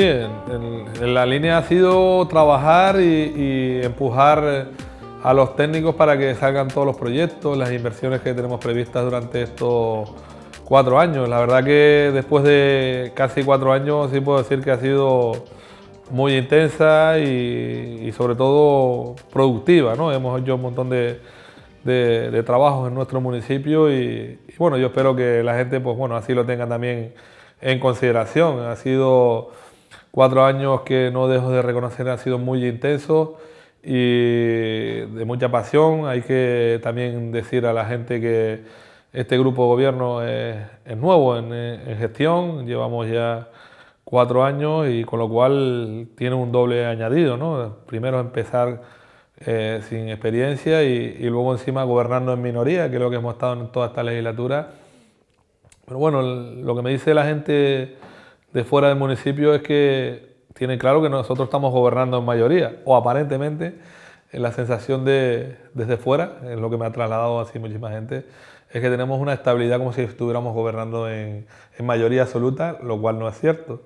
en, la línea ha sido trabajar y, empujar eh, a los técnicos para que salgan todos los proyectos, las inversiones que tenemos previstas durante estos cuatro años. La verdad que después de casi cuatro años sí puedo decir que ha sido muy intensa y, sobre todo productiva. ¿no? Hemos hecho un montón de, trabajos en nuestro municipio y, bueno, yo espero que la gente pues, bueno, así lo tenga también en consideración. Ha sido cuatro años que no dejo de reconocer han sido muy intensos y de mucha pasión. Hay que también decir a la gente que este grupo de gobierno es, nuevo en, gestión, llevamos ya cuatro años y con lo cual tiene un doble añadido. ¿no? Primero empezar eh, sin experiencia y, y, luego encima gobernando en minoría, que es lo que hemos estado en toda esta legislatura. Pero bueno, lo que me dice la gente de fuera del municipio es que tiene claro que nosotros estamos gobernando en mayoría, o aparentemente en la sensación de, desde fuera, es lo que me ha trasladado así muchísima gente, es que tenemos una estabilidad como si estuviéramos gobernando en, mayoría absoluta, lo cual no es cierto.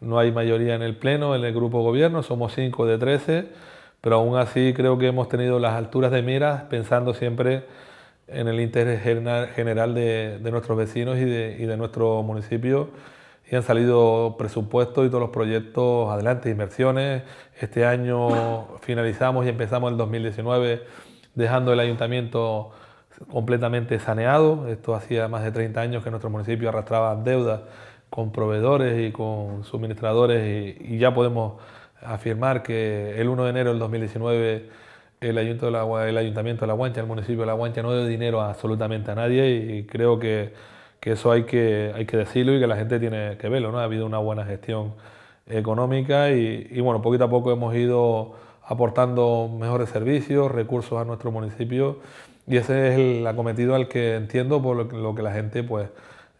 No hay mayoría en el Pleno, en el grupo gobierno, somos 5 de 13, pero aún así creo que hemos tenido las alturas de miras pensando siempre en el interés general de, de nuestros vecinos y de, y de nuestro municipio y han salido presupuestos y todos los proyectos adelante, inversiones. Este año finalizamos y empezamos el 2019 dejando el ayuntamiento completamente saneado. Esto hacía más de 30 años que nuestro municipio arrastraba deudas con proveedores y con suministradores y, ya podemos afirmar que el 1 de enero del 2019 el, ayuntamiento de la, el ayuntamiento de La Guancha, el municipio de La Guancha no dio dinero absolutamente a nadie y creo que que eso hay que, hay que decirlo y que la gente tiene que verlo. ¿no? Ha habido una buena gestión económica y, bueno, poquito a poco hemos ido aportando mejores servicios, recursos a nuestro municipio y ese es el acometido al que entiendo por lo que la gente pues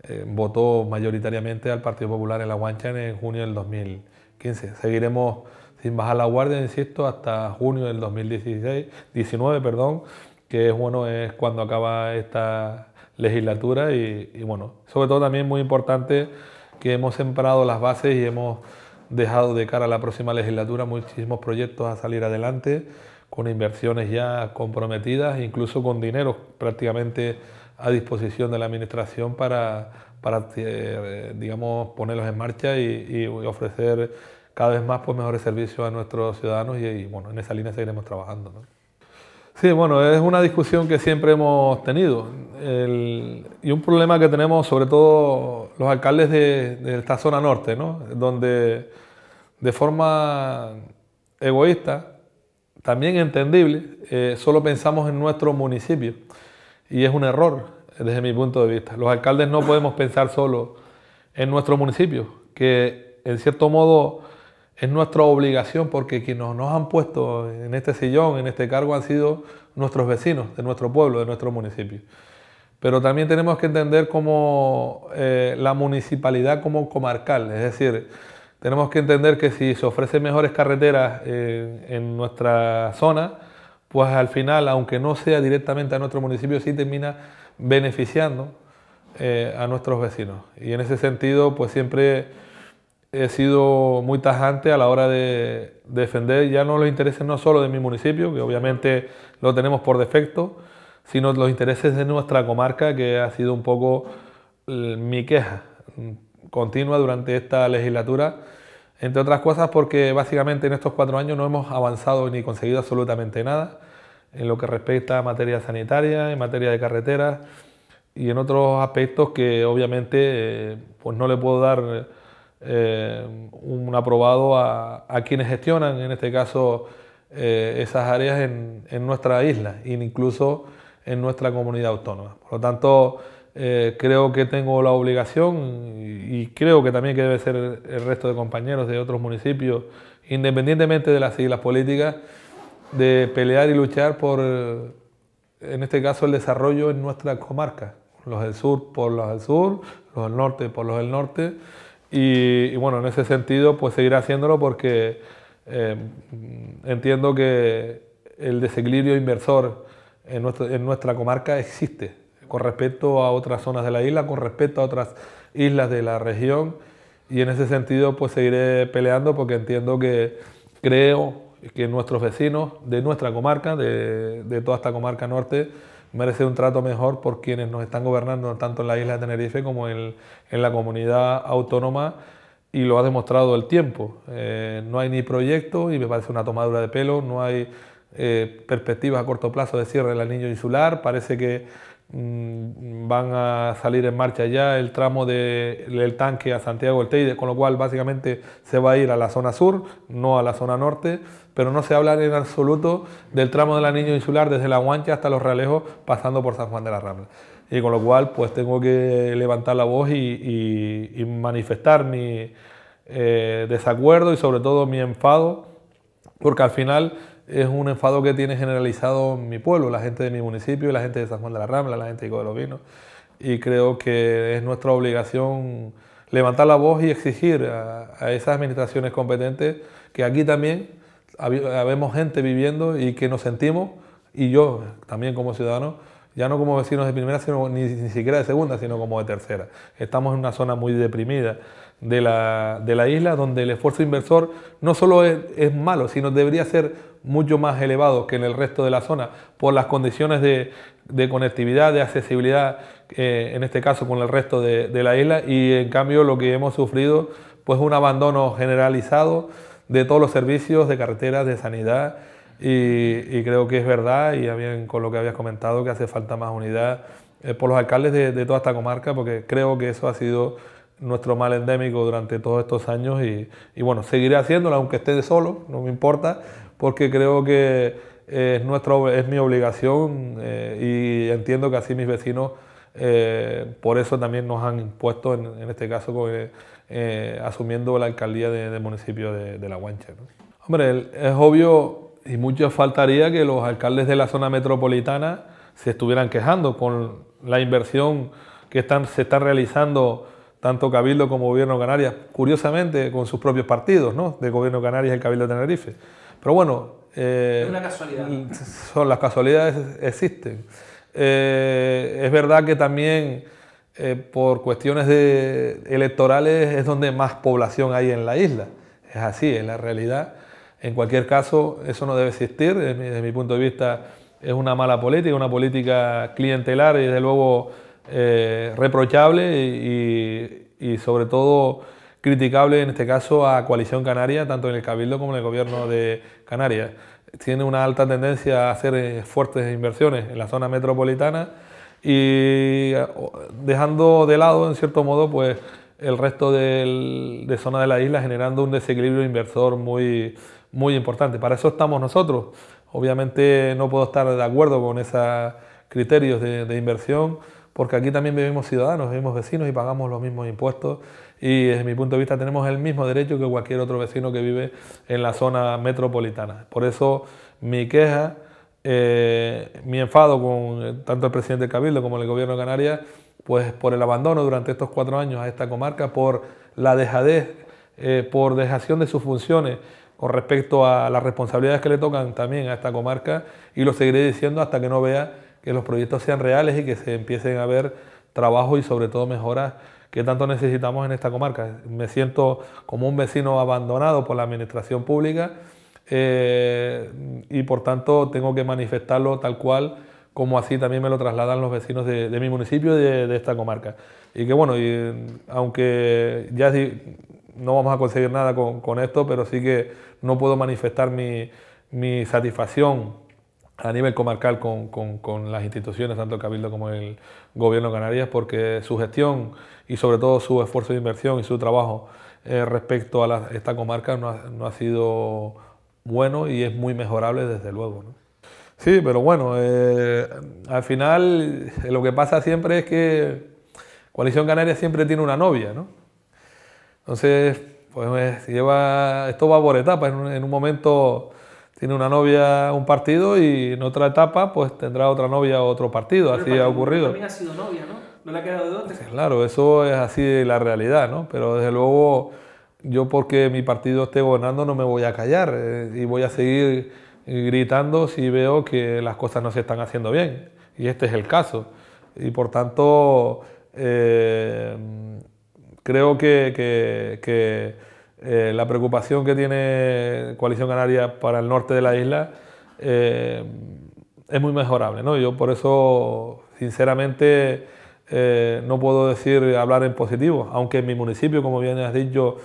eh, votó mayoritariamente al Partido Popular en la Guancha en junio del 2015. Seguiremos sin bajar la guardia, insisto, hasta junio del 2016, 19, perdón, que es bueno es cuando acaba esta legislatura y, bueno, sobre todo también muy importante que hemos sembrado las bases y hemos dejado de cara a la próxima legislatura muchísimos proyectos a salir adelante con inversiones ya comprometidas, incluso con dinero prácticamente a disposición de la Administración para, eh, digamos, ponerlos en marcha y, ofrecer cada vez más pues, mejores servicios a nuestros ciudadanos y, y bueno, en esa línea seguiremos trabajando. ¿no? Sí, bueno, es una discusión que siempre hemos tenido. y un problema que tenemos, sobre todo los alcaldes de, esta zona norte, donde de forma egoísta, también entendible, eh, solo pensamos en nuestro municipio. Y es un error desde mi punto de vista. Los alcaldes no podemos pensar solo en nuestro municipio, que en cierto modo es nuestra obligación porque quienes nos han puesto en este sillón, en este cargo, han sido nuestros vecinos, de nuestro pueblo, de nuestro municipio. Pero también tenemos que entender como eh, la municipalidad como comarcal, es decir, tenemos que entender que si se ofrecen mejores carreteras eh, en nuestra zona, pues al final, aunque no sea directamente a nuestro municipio, sí termina beneficiando eh, a nuestros vecinos. Y en ese sentido, pues siempre he sido muy tajante a la hora de defender ya no los intereses no solo de mi municipio, que obviamente lo tenemos por defecto, sino los intereses de nuestra comarca, que ha sido un poco eh, mi queja mm, continua durante esta legislatura, entre otras cosas porque básicamente en estos cuatro años no hemos avanzado ni conseguido absolutamente nada en lo que respecta a materia sanitaria, en materia de carreteras y en otros aspectos que obviamente eh, pues no le puedo dar eh, un aprobado a, quienes gestionan, en este caso, eh, esas áreas en, nuestra isla e incluso en nuestra comunidad autónoma. Por lo tanto, eh, creo que tengo la obligación y, creo que también que debe ser el resto de compañeros de otros municipios, independientemente de las siglas políticas, de pelear y luchar por, en este caso, el desarrollo en nuestra comarca. Los del sur por los del sur, los del norte por los del norte y, bueno, en ese sentido, pues seguiré haciéndolo porque eh, entiendo que el desequilibrio inversor en, nuestra comarca existe con respecto a otras zonas de la isla, con respecto a otras islas de la región. Y en ese sentido, pues seguiré peleando porque entiendo que creo que nuestros vecinos de nuestra comarca, de toda esta comarca norte, merece un trato mejor por quienes nos están gobernando tanto en la isla de Tenerife como en, la comunidad autónoma y lo ha demostrado el tiempo. Eh, no hay ni proyecto y me parece una tomadura de pelo, no hay eh, perspectivas a corto plazo de cierre del anillo insular, parece que Mm, van a salir en marcha ya el tramo del tanque a Santiago del Teide, con lo cual básicamente se va a ir a la zona sur, no a la zona norte, pero no se habla en absoluto del tramo del anillo insular desde La Guancha hasta Los Realejos, pasando por San Juan de la Rambla. Y con lo cual pues tengo que levantar la voz y, manifestar mi eh, desacuerdo y sobre todo mi enfado, porque al final es un enfado que tiene generalizado mi pueblo, la gente de mi municipio, la gente de San Juan de la Rambla, la gente de Código de los Vinos. Y creo que es nuestra obligación levantar la voz y exigir a, esas administraciones competentes que aquí también habemos gente viviendo y que nos sentimos, y yo también como ciudadano, ya no como vecinos de primera, sino ni, ni siquiera de segunda, sino como de tercera. Estamos en una zona muy deprimida de la, isla, donde el esfuerzo inversor no solo es, malo, sino debería ser mucho más elevado que en el resto de la zona, por las condiciones de, conectividad, de accesibilidad, eh, en este caso con el resto de, la isla, y en cambio lo que hemos sufrido, pues un abandono generalizado de todos los servicios de carreteras, de sanidad, y, creo que es verdad, y habían, con lo que habías comentado, que hace falta más unidad eh, por los alcaldes de, de toda esta comarca, porque creo que eso ha sido nuestro mal endémico durante todos estos años y, bueno, seguiré haciéndolo aunque esté de solo, no me importa, porque creo que es, nuestro, es mi obligación eh, y entiendo que así mis vecinos eh, por eso también nos han impuesto, en, este caso eh, asumiendo la alcaldía del municipio de, La Guancha. Hombre, es obvio y mucho faltaría que los alcaldes de la zona metropolitana se estuvieran quejando con la inversión que están, se está realizando tanto Cabildo como Gobierno Canarias, curiosamente con sus propios partidos, ¿no? De Gobierno Canarias y el Cabildo de Tenerife. Pero bueno. Eh, son las casualidades existen. Eh, es verdad que también eh, por cuestiones de electorales es donde más población hay en la isla. Es así, en la realidad. En cualquier caso, eso no debe existir. Desde mi, desde mi punto de vista, es una mala política, una política clientelar y desde luego eh, reprochable y, sobre todo criticable en este caso a Coalición Canaria, tanto en el Cabildo como en el Gobierno de Canarias. Tiene una alta tendencia a hacer eh, fuertes inversiones en la zona metropolitana y dejando de lado, en cierto modo, pues el resto del, de zona de la isla, generando un desequilibrio inversor muy, muy importante. Para eso estamos nosotros. Obviamente no puedo estar de acuerdo con esos criterios de inversión porque aquí también vivimos ciudadanos, vivimos vecinos y pagamos los mismos impuestos y desde mi punto de vista tenemos el mismo derecho que cualquier otro vecino que vive en la zona metropolitana. Por eso mi queja, eh, mi enfado con eh, tanto el presidente Cabildo como el gobierno de Canarias, pues por el abandono durante estos cuatro años a esta comarca, por la dejadez, eh, por dejación de sus funciones con respecto a las responsabilidades que le tocan también a esta comarca y lo seguiré diciendo hasta que no vea que los proyectos sean reales y que se empiecen a ver trabajo y sobre todo mejoras que tanto necesitamos en esta comarca. Me siento como un vecino abandonado por la administración pública eh, y por tanto tengo que manifestarlo tal cual como así también me lo trasladan los vecinos de, mi municipio y de, esta comarca. Y que bueno, aunque ya no vamos a conseguir nada con, esto, pero sí que no puedo manifestar mi, mi satisfacción a nivel comarcal con, con, con, las instituciones, tanto el Cabildo como el Gobierno Canarias, porque su gestión y sobre todo su esfuerzo de inversión y su trabajo eh, respecto a esta comarca no ha, no ha, sido bueno y es muy mejorable desde luego. Sí, pero bueno, eh, al final eh, lo que pasa siempre es que Coalición Canaria siempre tiene una novia, ¿no? Entonces, pues lleva, esto va por etapas, en un, en un momento tiene una novia un partido y en otra etapa pues tendrá otra novia otro partido, así ha ocurrido. También ha sido novia, ¿no? No le ha quedado de dónde? Pues claro, eso es así la realidad, ¿no? Pero desde luego yo porque mi partido esté gobernando no me voy a callar eh, y voy a seguir gritando si veo que las cosas no se están haciendo bien. Y este es el caso. Y por tanto, eh, creo que, que eh, la preocupación que tiene Coalición Canaria para el norte de la isla eh, es muy mejorable. Yo por eso, sinceramente, eh, no puedo decir hablar en positivo, aunque en mi municipio, como bien has dicho,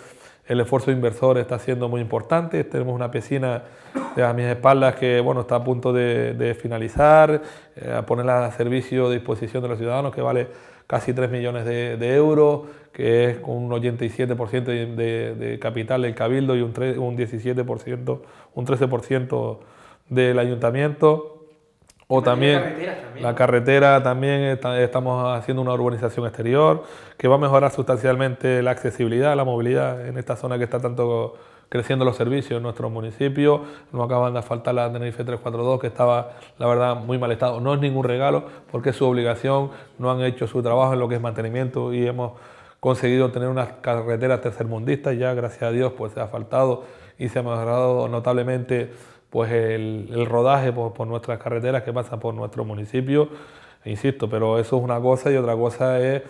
el esfuerzo inversor está siendo muy importante. Tenemos una piscina a mis espaldas que está a punto de, finalizar, a ponerla a servicio, a disposición de los ciudadanos, que vale casi 3 millones de euros que es un 87% de, de, capital del cabildo y un, 17%, un 13% del ayuntamiento. O también, la carretera también estamos haciendo una urbanización exterior que va a mejorar sustancialmente la accesibilidad, la movilidad en esta zona que está tanto creciendo los servicios en nuestro municipio. No acaban de faltar la Tenerife 342, que estaba, la verdad, muy mal estado. No es ningún regalo, porque es su obligación, no han hecho su trabajo en lo que es mantenimiento y hemos conseguido tener unas carreteras tercermundistas, ya gracias a Dios pues se ha faltado... y se ha mejorado notablemente pues el, rodaje por, nuestras carreteras que pasan por nuestro municipio, insisto, pero eso es una cosa y otra cosa es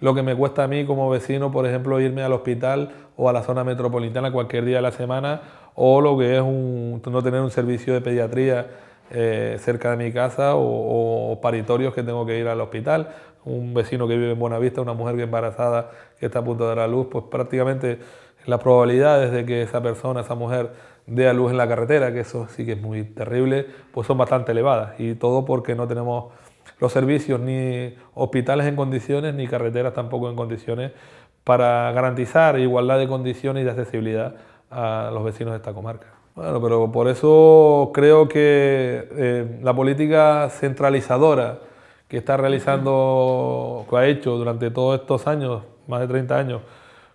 lo que me cuesta a mí como vecino, por ejemplo, irme al hospital o a la zona metropolitana cualquier día de la semana o lo que es no tener un servicio de pediatría eh, cerca de mi casa o, paritorios que tengo que ir al hospital un vecino que vive en Buenavista, una mujer que embarazada que está a punto de dar a luz, pues prácticamente las probabilidades de que esa persona, esa mujer, dé a luz en la carretera, que eso sí que es muy terrible, pues son bastante elevadas. Y todo porque no tenemos los servicios ni hospitales en condiciones, ni carreteras tampoco en condiciones, para garantizar igualdad de condiciones y de accesibilidad a los vecinos de esta comarca. Bueno, pero por eso creo que eh, la política centralizadora, que está realizando, que ha hecho durante todos estos años, más de 30 años,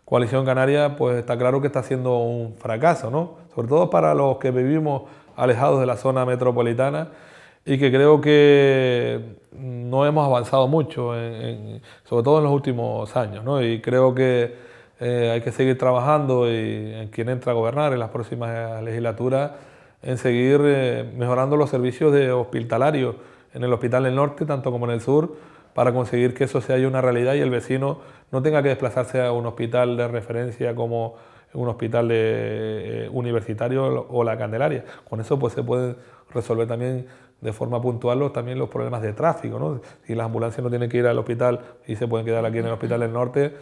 Coalición Canaria, pues está claro que está siendo un fracaso, ¿no? Sobre todo para los que vivimos alejados de la zona metropolitana y que creo que no hemos avanzado mucho, sobre todo en los últimos años. ¿no? Y creo que eh, hay que seguir trabajando y en quien entra a gobernar en las próximas legislaturas, en seguir eh, mejorando los servicios de hospitalarios en el Hospital del Norte, tanto como en el sur, para conseguir que eso sea una realidad y el vecino no tenga que desplazarse a un hospital de referencia como un hospital eh, universitario o la Candelaria. Con eso pues, se pueden resolver también de forma puntual los, también los problemas de tráfico. ¿no? Si las ambulancias no tienen que ir al hospital y se pueden quedar aquí en el Hospital del Norte,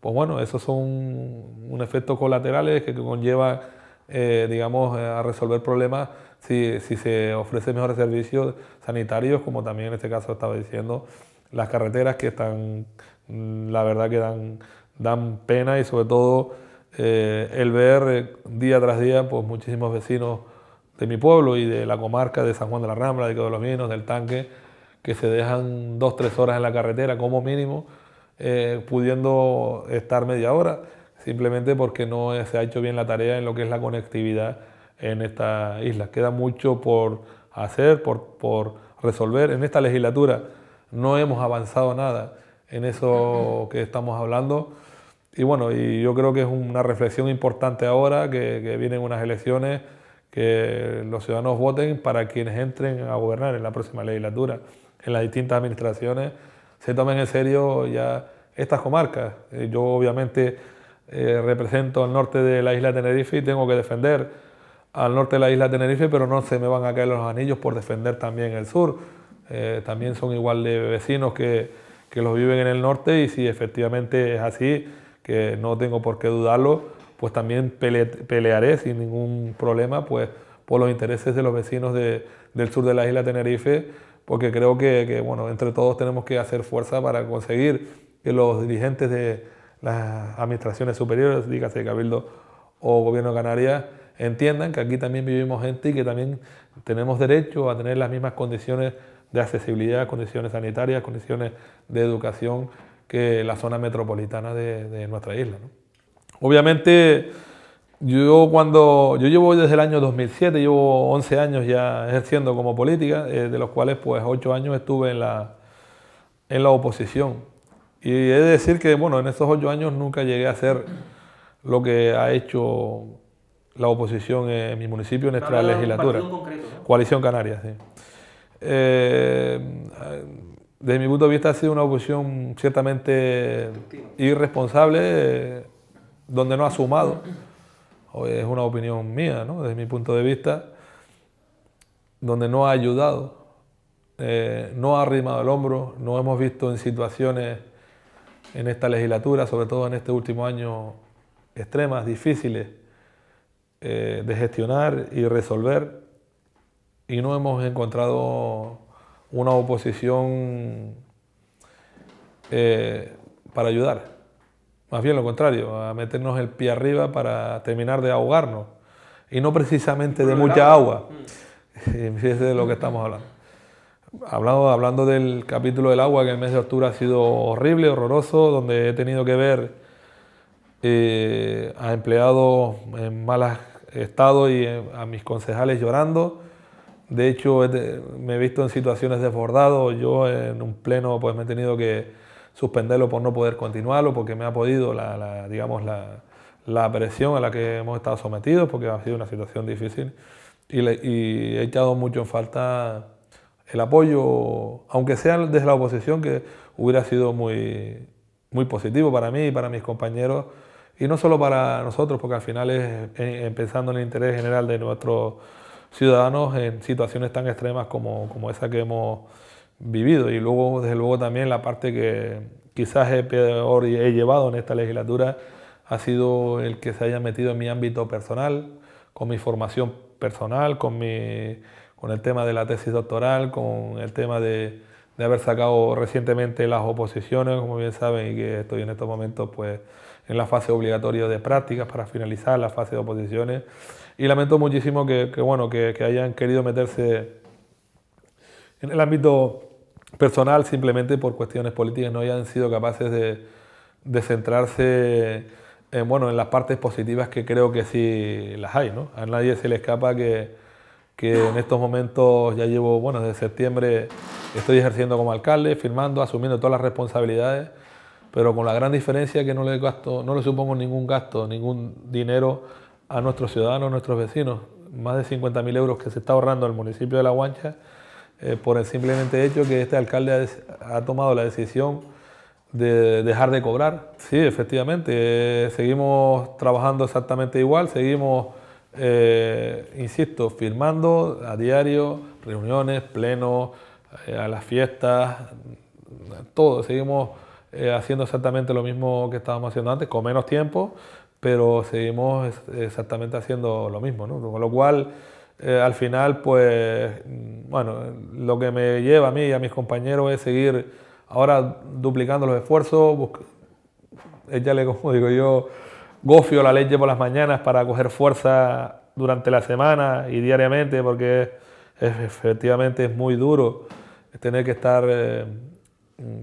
pues bueno, esos son un, efectos colaterales que, que conlleva, eh, digamos, a resolver problemas si, se ofrece mejores servicios sanitarios, como también en este caso estaba diciendo, las carreteras que están, la verdad que dan, pena y sobre todo eh, el ver eh, día tras día pues muchísimos vecinos de mi pueblo y de la comarca de San Juan de la Rambla, de todos los Vinos, del Tanque, que se dejan dos, tres horas en la carretera como mínimo, eh, pudiendo estar media hora, simplemente porque no se ha hecho bien la tarea en lo que es la conectividad en esta isla. Queda mucho por hacer, por, por resolver. En esta legislatura no hemos avanzado nada en eso que estamos hablando. Y bueno, y yo creo que es una reflexión importante ahora que, vienen unas elecciones, que los ciudadanos voten para quienes entren a gobernar en la próxima legislatura, en las distintas administraciones, se tomen en serio ya estas comarcas. Eh, yo obviamente eh, represento al norte de la isla de Tenerife y tengo que defender al norte de la isla Tenerife, pero no se me van a caer los anillos por defender también el sur. Eh, también son igual de vecinos que, que los viven en el norte y si efectivamente es así, que no tengo por qué dudarlo, pues también pelearé sin ningún problema pues, por los intereses de los vecinos del sur de la isla Tenerife, porque creo que, que, bueno, entre todos tenemos que hacer fuerza para conseguir que los dirigentes de las administraciones superiores, dígase Cabildo o Gobierno de Canarias, entiendan que aquí también vivimos gente y que también tenemos derecho a tener las mismas condiciones de accesibilidad, condiciones sanitarias, condiciones de educación que la zona metropolitana de, nuestra isla. Obviamente, yo cuando yo llevo desde el año 2007, llevo 11 años ya ejerciendo como política, eh, de los cuales pues 8 años estuve en la, en la oposición. Y he de decir que, bueno, en esos 8 años nunca llegué a hacer lo que ha hecho la oposición en mi municipio, en nuestra legislatura. Coalición Canaria, sí. Eh, desde mi punto de vista ha sido una oposición ciertamente irresponsable, eh, donde no ha sumado. Es una opinión mía, desde mi punto de vista, donde no ha ayudado, eh, no ha arrimado el hombro, no hemos visto en situaciones en esta legislatura, sobre todo en este último año, extremas, difíciles, eh, de gestionar y resolver y no hemos encontrado una oposición eh, para ayudar. Más bien lo contrario, a meternos el pie arriba para terminar de ahogarnos. Y no precisamente de mucha agua. Fíjese mm. de lo que estamos hablando. hablando. Hablando del capítulo del agua, que el mes de octubre ha sido horrible, horroroso, donde he tenido que ver eh, a empleados en malas he estado y eh, a mis concejales llorando. De hecho, me he visto en situaciones desbordadas. Yo en un pleno pues, me he tenido que suspenderlo por no poder continuarlo, porque me ha podido la, digamos, la, la, presión a la que hemos estado sometidos, porque ha sido una situación difícil. Y, y, he echado mucho en falta el apoyo, aunque sea desde la oposición, que hubiera sido muy, muy positivo para mí y para mis compañeros y no solo para nosotros, porque al final es eh, pensando en el interés general de nuestros ciudadanos en situaciones tan extremas como, esa que hemos vivido. Y luego, desde luego, también la parte que quizás he peor he llevado en esta legislatura ha sido el que se haya metido en mi ámbito personal, con mi formación personal, con, mi, con el tema de la tesis doctoral, con el tema de, de haber sacado recientemente las oposiciones, como bien saben, y que estoy en estos momentos pues en la fase obligatoria de prácticas para finalizar la fase de oposiciones. Y lamento muchísimo que, bueno, que, hayan querido meterse en el ámbito personal simplemente por cuestiones políticas, no hayan sido capaces de, centrarse en, bueno, en las partes positivas que creo que sí las hay. ¿no? A nadie se le escapa que, que en estos momentos ya llevo, bueno, desde septiembre estoy ejerciendo como alcalde, firmando, asumiendo todas las responsabilidades pero con la gran diferencia que no le gasto, no le supongo ningún gasto, ningún dinero a nuestros ciudadanos, a nuestros vecinos. Más de 50.000 euros que se está ahorrando el municipio de La Guancha eh, por el simplemente hecho que este alcalde ha, tomado la decisión de dejar de cobrar. Sí, efectivamente, eh, seguimos trabajando exactamente igual, seguimos, eh, insisto, firmando a diario, reuniones, plenos, a las fiestas, todo, seguimos eh, haciendo exactamente lo mismo que estábamos haciendo antes, con menos tiempo, pero seguimos exactamente haciendo lo mismo. Con lo cual, eh, al final, pues, bueno, lo que me lleva a mí y a mis compañeros es seguir ahora duplicando los esfuerzos, le como digo yo, gofio la leche por las mañanas para coger fuerza durante la semana y diariamente, porque efectivamente es muy duro tener que estar... Eh,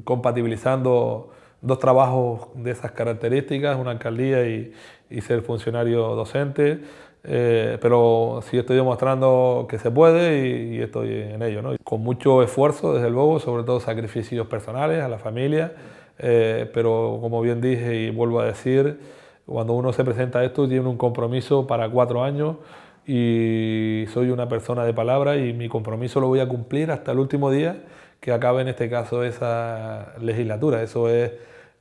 compatibilizando dos trabajos de esas características, una alcaldía y, ser funcionario docente, eh, pero sí estoy demostrando que se puede y, estoy en ello, ¿no? con mucho esfuerzo desde luego, sobre todo sacrificios personales a la familia, eh, pero como bien dije y vuelvo a decir, cuando uno se presenta a esto tiene un compromiso para cuatro años y soy una persona de palabra y mi compromiso lo voy a cumplir hasta el último día que acabe en este caso esa legislatura. Eso es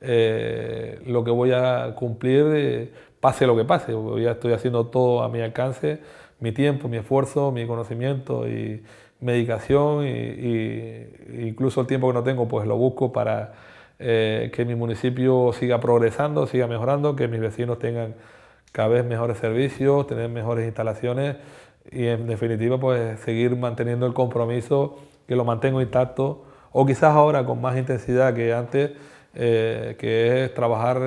eh, lo que voy a cumplir, eh, pase lo que pase. Ya estoy haciendo todo a mi alcance, mi tiempo, mi esfuerzo, mi conocimiento y medicación, y, incluso el tiempo que no tengo, pues lo busco para eh, que mi municipio siga progresando, siga mejorando, que mis vecinos tengan cada vez mejores servicios, tener mejores instalaciones y en definitiva pues seguir manteniendo el compromiso que lo mantengo intacto, o quizás ahora con más intensidad que antes, eh, que es trabajar eh,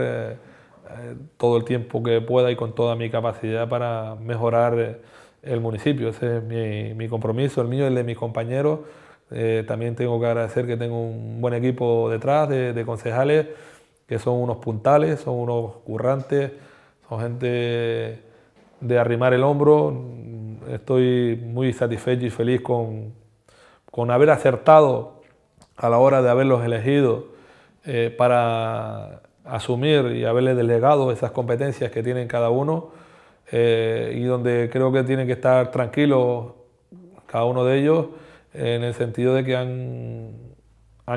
eh, todo el tiempo que pueda y con toda mi capacidad para mejorar el municipio. Ese es mi, compromiso, el mío, el de mis compañeros. también tengo que agradecer que tengo un buen equipo detrás de, de concejales, que son unos puntales, son unos currantes, son gente de arrimar el hombro. Estoy muy satisfecho y feliz con, con haber acertado a la hora de haberlos elegido eh, para asumir y haberles delegado esas competencias que tienen cada uno eh, y donde creo que tienen que estar tranquilos cada uno de ellos eh, en el sentido de que han,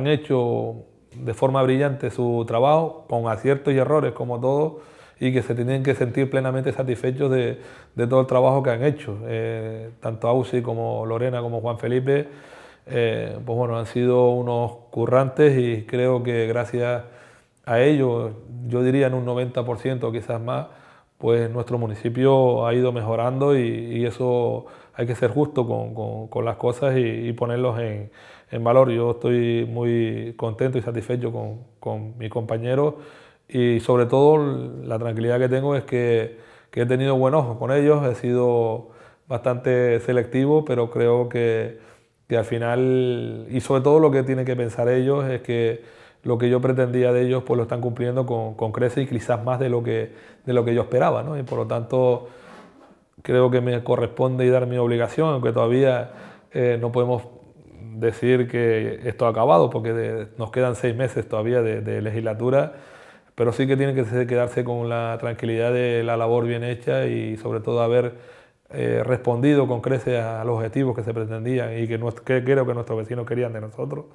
hecho de forma brillante su trabajo con aciertos y errores como todos y que se tienen que sentir plenamente satisfechos de, todo el trabajo que han hecho, tanto Ausi como Lorena como Juan Felipe eh, pues bueno, han sido unos currantes y creo que gracias a ellos, yo diría en un 90% quizás más, pues nuestro municipio ha ido mejorando y, eso hay que ser justo con, las cosas y, ponerlos en, valor. Yo estoy muy contento y satisfecho con, mis compañeros y sobre todo la tranquilidad que tengo es que, que, he tenido buen ojo con ellos, he sido bastante selectivo, pero creo que que al final, y sobre todo lo que tienen que pensar ellos es que lo que yo pretendía de ellos, pues lo están cumpliendo con, con creces y quizás más de lo que, de lo que yo esperaba, Y por lo tanto, creo que me corresponde y dar mi obligación, aunque todavía eh, no podemos decir que esto ha acabado, porque nos quedan seis meses todavía de, de, legislatura, pero sí que tienen que quedarse con la tranquilidad de la labor bien hecha y sobre todo haber eh, respondido con creces a los objetivos que se pretendían y que, creo que nuestros vecinos querían de nosotros.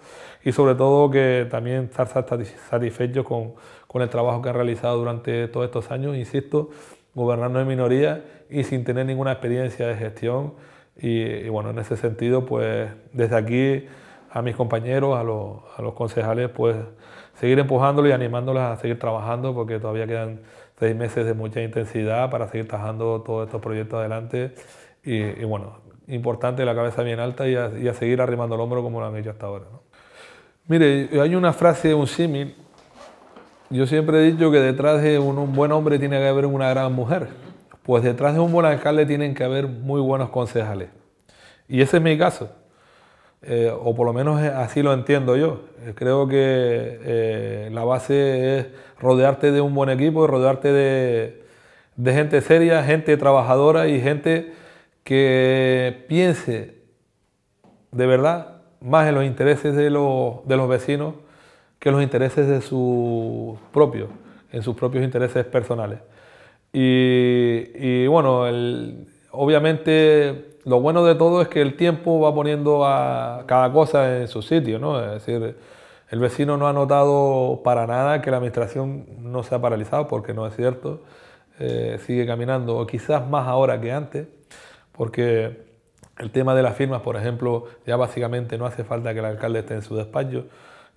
Y sobre todo que también estar satisfechos con, el trabajo que han realizado durante todos estos años, insisto, gobernando en minoría y sin tener ninguna experiencia de gestión. Y, bueno, en ese sentido, pues desde aquí a mis compañeros, a los, a los concejales, pues seguir empujándolos y animándolos a seguir trabajando porque todavía quedan seis meses de mucha intensidad para seguir tajando todos estos proyectos adelante. Y, bueno, importante la cabeza bien alta y a, seguir arrimando el hombro como lo han hecho hasta ahora. ¿no? Mire, hay una frase, un símil. Yo siempre he dicho que detrás de un buen hombre tiene que haber una gran mujer. Pues detrás de un buen alcalde tienen que haber muy buenos concejales. Y ese es mi caso. Eh, o por lo menos eh, así lo entiendo yo. Eh, creo que la base es rodearte de un buen equipo rodearte de, gente seria, gente trabajadora y gente que piense de verdad más en los intereses de los, vecinos que en los intereses de sus propios, en sus propios intereses personales. Y, bueno, obviamente lo bueno de todo es que el tiempo va poniendo a cada cosa en su sitio, ¿no? Es decir, el vecino no ha notado para nada que la administración no se ha paralizado, porque no es cierto. Eh, sigue caminando, o quizás más ahora que antes, porque el tema de las firmas, por ejemplo, ya básicamente no hace falta que el alcalde esté en su despacho,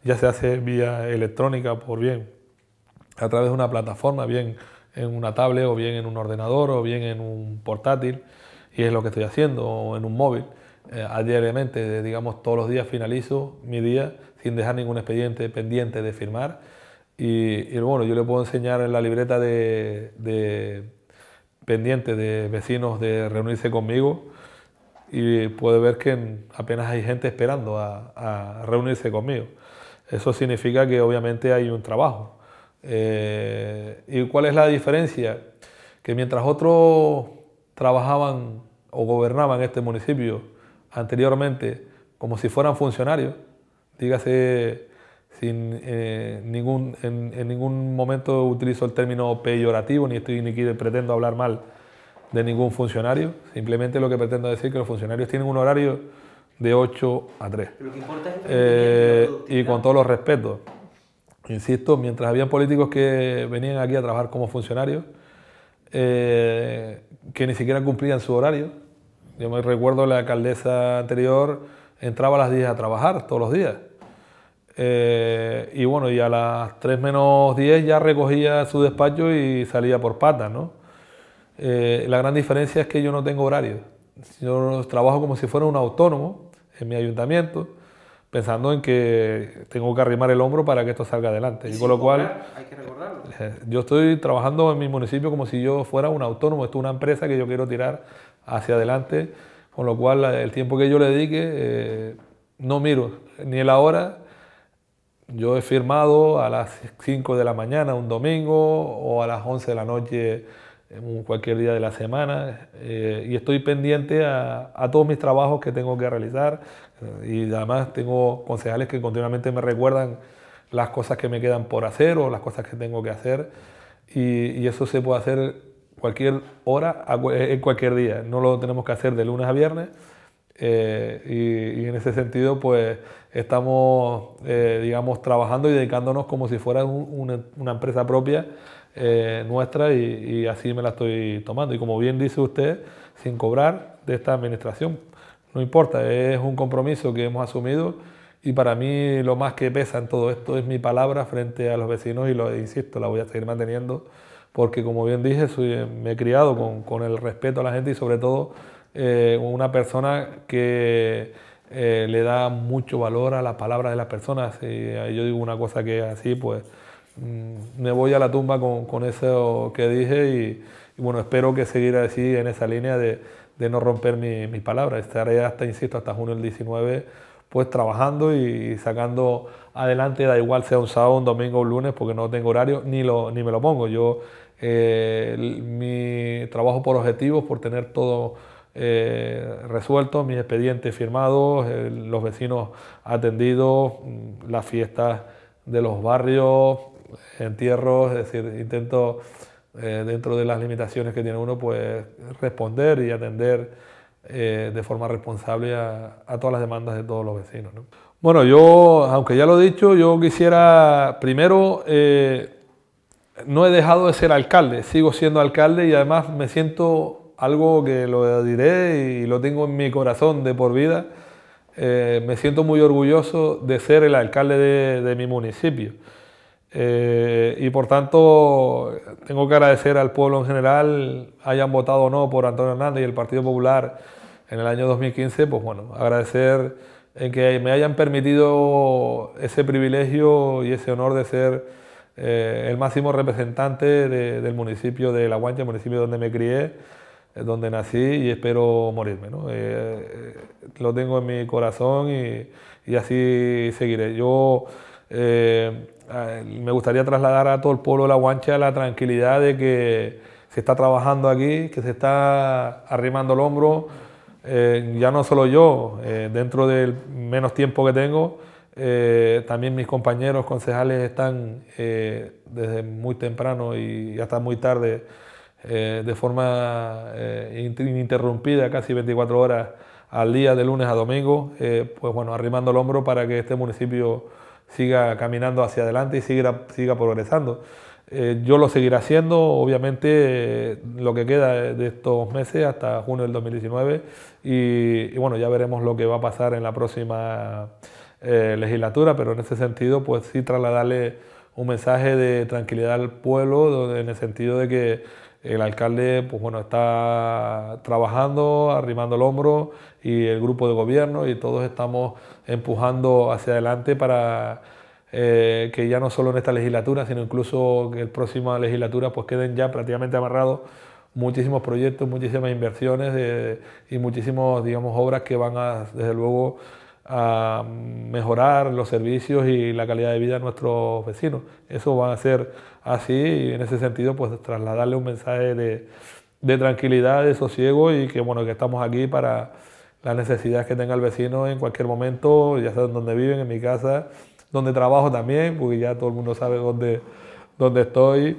ya se hace vía electrónica, por bien, a través de una plataforma, bien en una tablet o bien en un ordenador o bien en un portátil y es lo que estoy haciendo en un móvil. Eh, a diariamente, eh, digamos, todos los días finalizo mi día sin dejar ningún expediente pendiente de firmar. Y, bueno, yo le puedo enseñar en la libreta de, pendiente de vecinos de reunirse conmigo y puede ver que apenas hay gente esperando a, reunirse conmigo. Eso significa que obviamente hay un trabajo. Eh, ¿Y cuál es la diferencia? Que mientras otros trabajaban o gobernaban este municipio anteriormente como si fueran funcionarios, dígase sin eh, ningún, en, ningún momento utilizo el término peyorativo, ni estoy ni pretendo hablar mal de ningún funcionario, simplemente lo que pretendo decir es que los funcionarios tienen un horario de 8 a 3. Eh, y con todos los respetos, insisto, mientras habían políticos que venían aquí a trabajar como funcionarios, eh, que ni siquiera cumplían su horario. Yo me recuerdo la alcaldesa anterior entraba a las 10 a trabajar todos los días. Eh, y bueno, y a las 3 menos 10 ya recogía su despacho y salía por patas, ¿no? Eh, la gran diferencia es que yo no tengo horario. Yo trabajo como si fuera un autónomo en mi ayuntamiento pensando en que tengo que arrimar el hombro para que esto salga adelante. Y, con lo cual, hay que recordarlo. Eh, yo estoy trabajando en mi municipio como si yo fuera un autónomo, esto es una empresa que yo quiero tirar hacia adelante, con lo cual eh, el tiempo que yo le dedique, eh, no miro ni el ahora. Yo he firmado a las 5 de la mañana un domingo o a las 11 de la noche cualquier día de la semana eh, y estoy pendiente a, todos mis trabajos que tengo que realizar eh, y además tengo concejales que continuamente me recuerdan las cosas que me quedan por hacer o las cosas que tengo que hacer y, eso se puede hacer cualquier hora, en cualquier día, no lo tenemos que hacer de lunes a viernes. Eh, y, en ese sentido, pues estamos, digamos, trabajando y dedicándonos como si fuera una empresa propia eh, nuestra y, así me la estoy tomando. Y como bien dice usted, sin cobrar de esta administración, no importa, es un compromiso que hemos asumido y para mí lo más que pesa en todo esto es mi palabra frente a los vecinos y lo insisto, la voy a seguir manteniendo porque como bien dije, eh, me he criado con, el respeto a la gente y sobre todo eh, una persona que le da mucho valor a las palabras de las personas. Y yo digo una cosa que así, pues Mm, me voy a la tumba con, eso que dije y, bueno, espero que seguir así en esa línea de, no romper mis palabras. Estaré hasta, insisto, hasta junio del 19 pues trabajando y sacando adelante, da igual sea un sábado, un domingo o un lunes, porque no tengo horario, ni, lo, ni me lo pongo. Yo eh, mi trabajo por objetivos, por tener todo eh, resuelto, mis expedientes firmados, los vecinos atendidos, mm, las fiestas de los barrios, entierro, es decir, intento eh, dentro de las limitaciones que tiene uno, pues responder y atender eh, de forma responsable a, todas las demandas de todos los vecinos. Bueno, yo, aunque ya lo he dicho, yo quisiera, primero, eh, no he dejado de ser alcalde, sigo siendo alcalde y además me siento algo que lo diré y lo tengo en mi corazón de por vida, me siento muy orgulloso de ser el alcalde de mi municipio. Eh, y por tanto, tengo que agradecer al pueblo en general, hayan votado o no por Antonio Hernández y el Partido Popular en el año 2015, pues bueno, agradecer en que me hayan permitido ese privilegio y ese honor de ser eh, el máximo representante del municipio de La Guancha, el municipio donde me crié, eh, donde nací y espero morirme. ¿no? lo tengo en mi corazón y, y así seguiré. Yo me gustaría trasladar a todo el pueblo de La Guancha la tranquilidad de que se está trabajando aquí, que se está arrimando el hombro, eh, ya no solo yo, eh, dentro del menos tiempo que tengo, eh, también mis compañeros concejales están desde muy temprano y hasta muy tarde, de forma ininterrumpida, casi 24 horas al día, de lunes a domingo, pues bueno, arrimando el hombro para que este municipio siga caminando hacia adelante y siga, siga progresando. Eh, yo lo seguiré haciendo, obviamente, lo que queda de estos meses hasta junio del 2019 y, bueno, ya veremos lo que va a pasar en la próxima eh, legislatura, pero en ese sentido, pues sí trasladarle un mensaje de tranquilidad al pueblo, en el sentido de que el alcalde pues bueno, está trabajando, arrimando el hombro y el grupo de gobierno y todos estamos empujando hacia adelante para eh, que ya no solo en esta legislatura, sino incluso en la próxima legislatura pues queden ya prácticamente amarrados muchísimos proyectos, muchísimas inversiones eh, y muchísimas digamos, obras que van a, desde luego, a mejorar los servicios y la calidad de vida de nuestros vecinos. Eso va a ser así y en ese sentido pues trasladarle un mensaje de, tranquilidad, de sosiego y que bueno, que estamos aquí para las necesidades que tenga el vecino en cualquier momento, ya sea donde viven, en mi casa, donde trabajo también, porque ya todo el mundo sabe dónde, dónde estoy.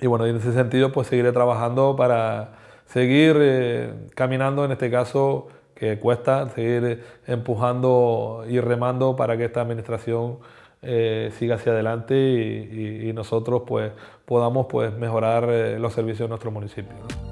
Y bueno, en ese sentido pues seguiré trabajando para seguir eh, caminando en este caso que cuesta seguir empujando y remando para que esta administración eh, siga hacia adelante y, nosotros pues, podamos pues, mejorar eh, los servicios de nuestro municipio.